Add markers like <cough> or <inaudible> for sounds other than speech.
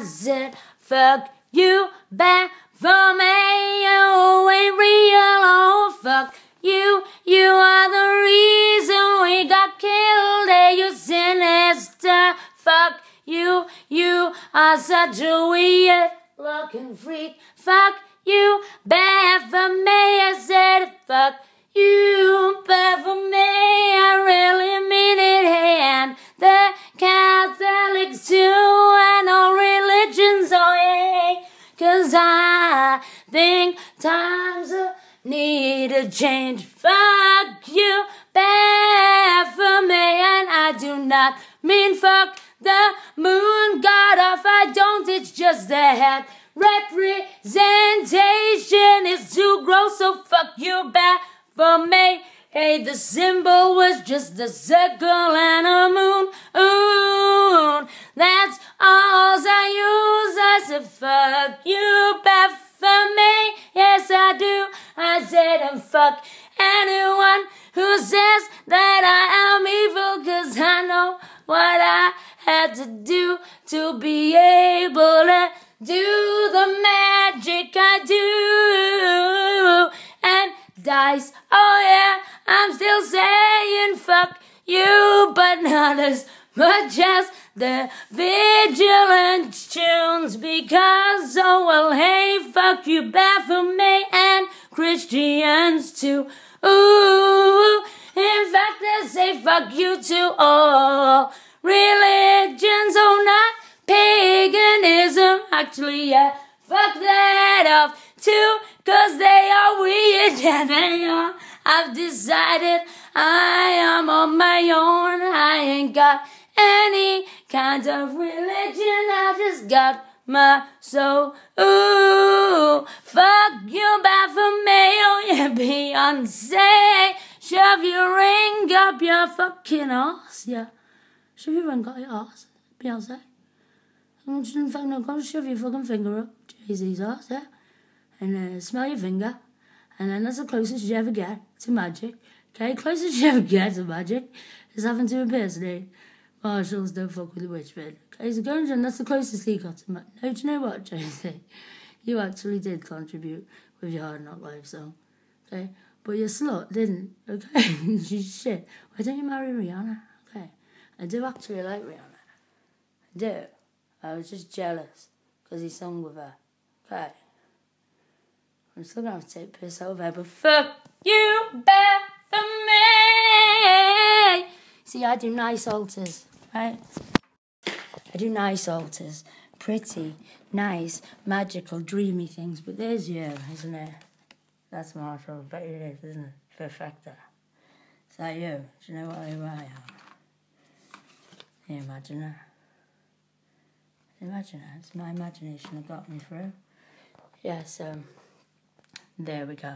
I said, fuck you back for me. You ain't real, oh fuck you. You are the reason we got killed. Hey, you sinister, fuck you. You are such a weird looking freak, fuck Cause I think times need a change. Fuck you, bad for me, and I do not mean fuck the moon god. Off, I don't, it's just the head. Representation is too gross, so fuck you, bad for me. Hey, the symbol was just a circle and a moon. fuck you back for me. Yes, I do. I said I'm fuck anyone who says that I am evil, cause I know what I had to do to be able to do the magic I do. And dice, oh yeah, I'm still saying fuck you, but not as but just the vigilant tunes because oh well hey fuck you me and Christians too ooh in fact they say fuck you to all religions oh not paganism actually yeah fuck that off too cause they are weird <laughs> yeah they are I've decided I am on my own I ain't got any kind of religion. I just got my soul. Ooh, fuck you, Baphomet, <laughs> yeah, Beyonce. Shove your ring up your fucking ass, yeah. Shove your ring up your ass, Beyonce. I want you to fuck know, go shove your fucking finger up Jay-Z's ass, yeah. And uh, smell your finger. And then that's the closest you ever get to magic. Okay, closest you ever get to magic is having to impersonate Marshalls don't fuck with the witch, man. Okay, so Goings and that's the closest he got to me. No, do you know what, <laughs> Josie? You actually did contribute with your Hard Knock Life song. Okay? But your slut didn't. Okay? <laughs> Shit. Why don't you marry Rihanna? Okay. I do actually like Rihanna. I do. I was just jealous because he sung with her. Okay? I'm still gonna have to take piss out of her, but fuck you, bear! See, I do nice altars, right? I do nice altars. Pretty, nice, magical, dreamy things. But there's you, isn't it? That's my trouble. Bet it is, isn't it? Perfecta. Is that you? Do you know what I am? Can you imagine that? Imagine that. It's my imagination that got me through. Yes, um, there we go.